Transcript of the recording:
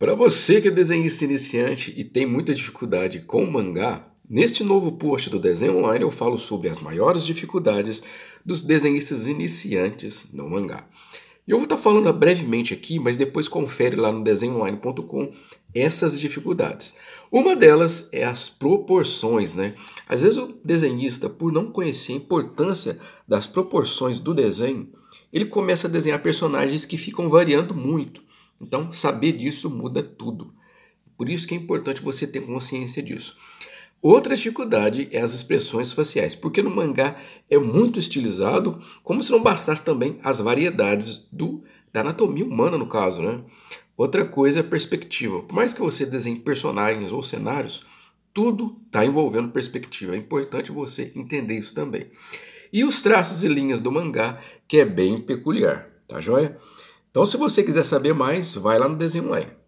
Para você que é desenhista iniciante e tem muita dificuldade com mangá, neste novo post do Desenho Online eu falo sobre as maiores dificuldades dos desenhistas iniciantes no mangá. Eu vou estar tá falando brevemente aqui, mas depois confere lá no desenhoonline.com essas dificuldades. Uma delas é as proporções, né? Às vezes o desenhista, por não conhecer a importância das proporções do desenho, ele começa a desenhar personagens que ficam variando muito. Então, saber disso muda tudo. Por isso que é importante você ter consciência disso. Outra dificuldade é as expressões faciais, porque no mangá é muito estilizado, como se não bastasse também as variedades do, da anatomia humana, no caso. Né? Outra coisa é a perspectiva. Por mais que você desenhe personagens ou cenários, tudo está envolvendo perspectiva. É importante você entender isso também. E os traços e linhas do mangá, que é bem peculiar, tá joia? Então, se você quiser saber mais, vai lá no Desenho Online.